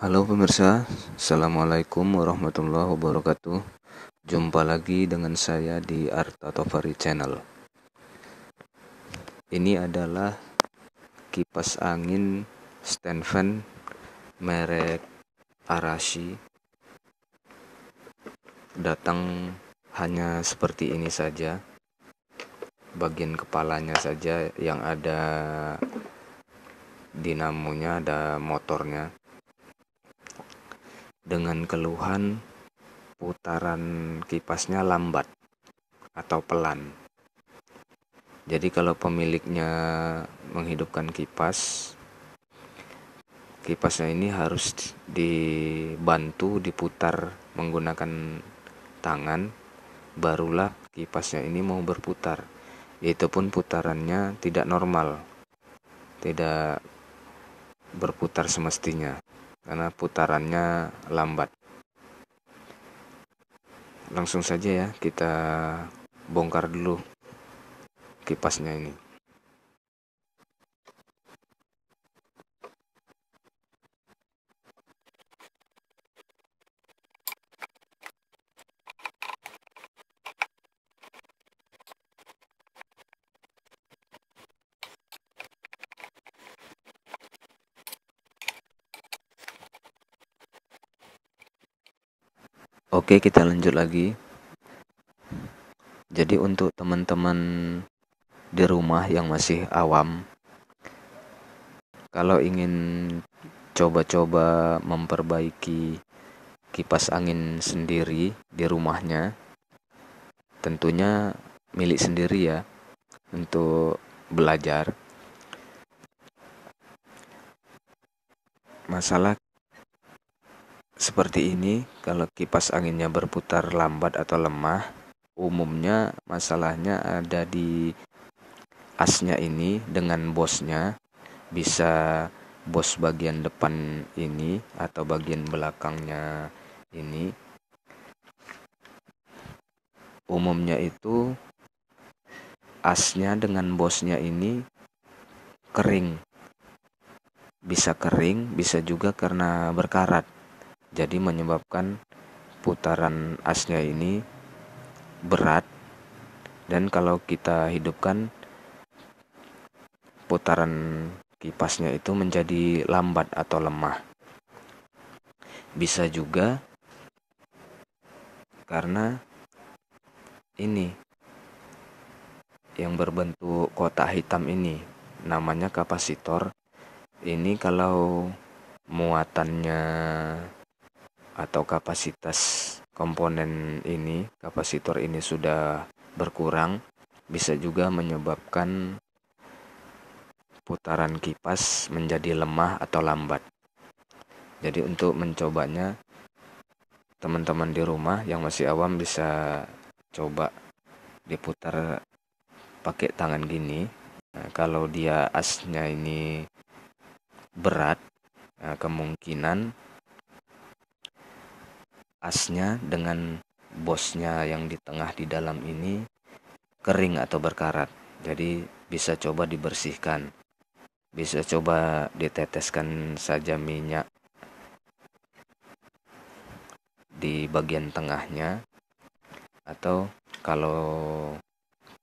Halo pemirsa, Assalamualaikum warahmatullahi wabarakatuh Jumpa lagi dengan saya di Arta Tovari Channel Ini adalah kipas angin stand merek Arashi Datang hanya seperti ini saja Bagian kepalanya saja yang ada dinamonya ada motornya dengan keluhan putaran kipasnya lambat atau pelan. Jadi kalau pemiliknya menghidupkan kipas, kipasnya ini harus dibantu diputar menggunakan tangan barulah kipasnya ini mau berputar. Itu pun putarannya tidak normal. Tidak berputar semestinya karena putarannya lambat. Langsung saja ya kita bongkar dulu kipasnya ini. Oke, kita lanjut lagi. Jadi untuk teman-teman di rumah yang masih awam, kalau ingin coba-coba memperbaiki kipas angin sendiri di rumahnya, tentunya milik sendiri ya untuk belajar. Masalah seperti ini, kalau kipas anginnya berputar lambat atau lemah, umumnya masalahnya ada di asnya ini dengan bosnya, bisa bos bagian depan ini atau bagian belakangnya ini. Umumnya itu asnya dengan bosnya ini kering. Bisa kering, bisa juga karena berkarat jadi menyebabkan putaran asnya ini berat dan kalau kita hidupkan putaran kipasnya itu menjadi lambat atau lemah bisa juga karena ini yang berbentuk kotak hitam ini namanya kapasitor ini kalau muatannya atau kapasitas komponen ini, kapasitor ini sudah berkurang, bisa juga menyebabkan putaran kipas menjadi lemah atau lambat. Jadi untuk mencobanya teman-teman di rumah yang masih awam bisa coba diputar pakai tangan gini. Nah, kalau dia asnya ini berat, nah, kemungkinan asnya dengan bosnya yang di tengah di dalam ini kering atau berkarat jadi bisa coba dibersihkan bisa coba diteteskan saja minyak di bagian tengahnya atau kalau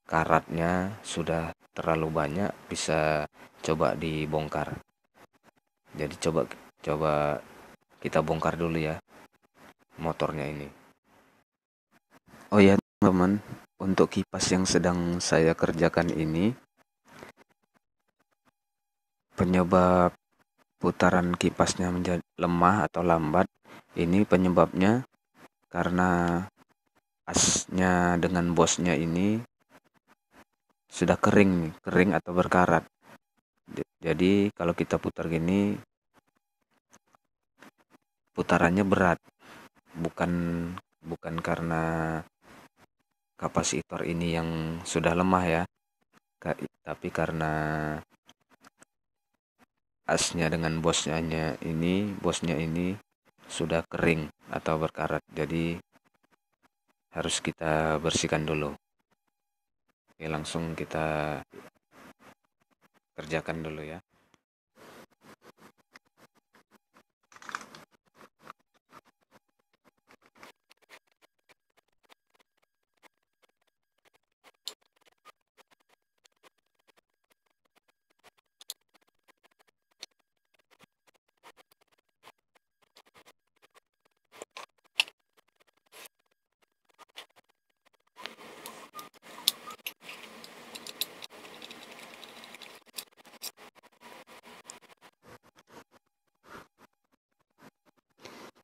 karatnya sudah terlalu banyak bisa coba dibongkar jadi coba coba kita bongkar dulu ya motornya ini. Oh ya teman-teman, untuk kipas yang sedang saya kerjakan ini, penyebab putaran kipasnya menjadi lemah atau lambat ini penyebabnya karena asnya dengan bosnya ini sudah kering kering atau berkarat jadi kalau kita putar gini putarannya berat bukan bukan karena kapasitor ini yang sudah lemah ya tapi karena asnya dengan bosnya ini bosnya ini sudah kering atau berkarat jadi harus kita bersihkan dulu Oke langsung kita kerjakan dulu ya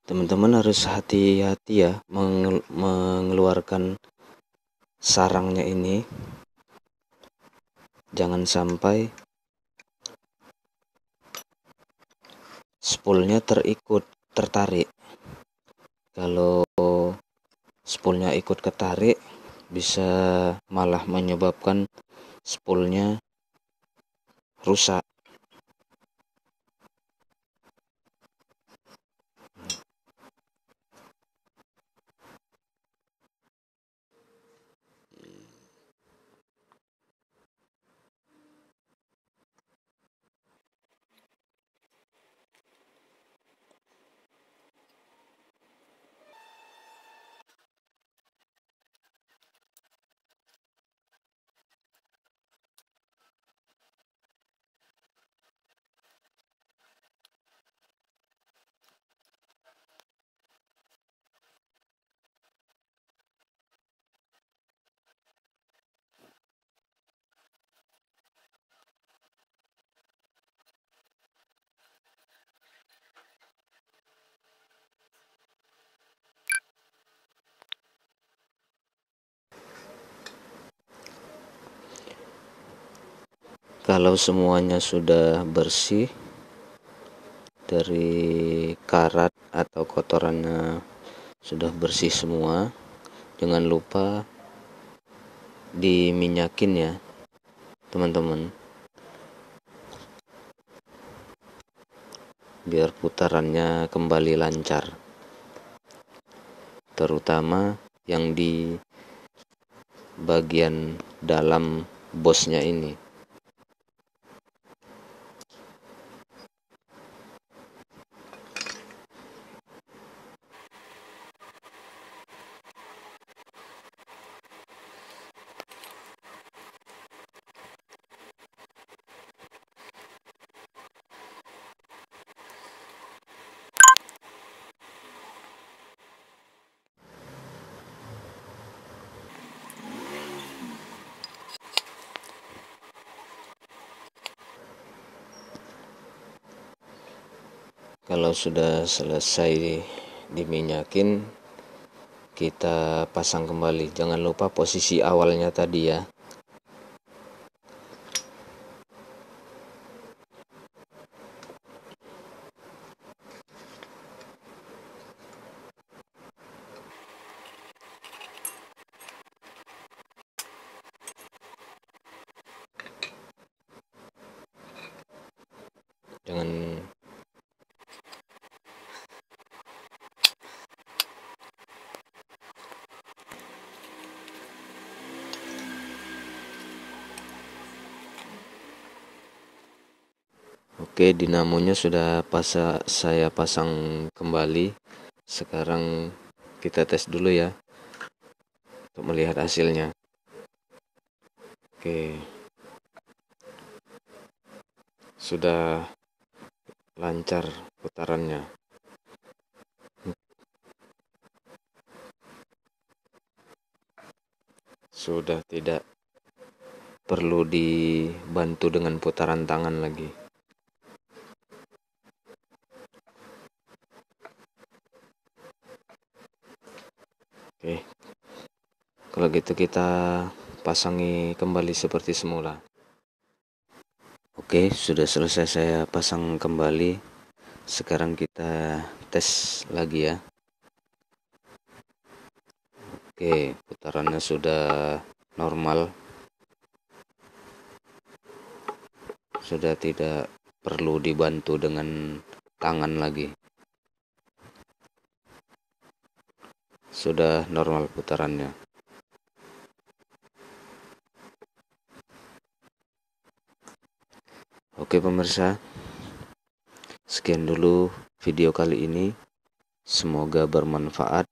teman-teman harus hati-hati ya mengeluarkan sarangnya ini jangan sampai spoolnya terikut tertarik kalau spoolnya ikut ketarik bisa malah menyebabkan spoolnya rusak kalau semuanya sudah bersih dari karat atau kotorannya sudah bersih semua jangan lupa diminyakin ya teman-teman biar putarannya kembali lancar terutama yang di bagian dalam bosnya ini kalau sudah selesai diminyakin kita pasang kembali jangan lupa posisi awalnya tadi ya jangan Oke, dinamonya sudah pas saya pasang kembali. Sekarang kita tes dulu ya untuk melihat hasilnya. Oke. Sudah lancar putarannya. Sudah tidak perlu dibantu dengan putaran tangan lagi. Kalau gitu kita pasangi kembali seperti semula. Oke, sudah selesai saya pasang kembali. Sekarang kita tes lagi ya. Oke, putarannya sudah normal. Sudah tidak perlu dibantu dengan tangan lagi. Sudah normal putarannya. Oke pemirsa, sekian dulu video kali ini. Semoga bermanfaat.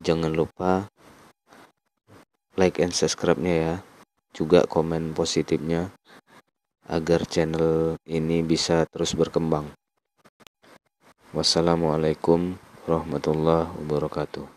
Jangan lupa like and subscribe-nya ya. Juga komen positifnya agar channel ini bisa terus berkembang. Wassalamualaikum warahmatullahi wabarakatuh.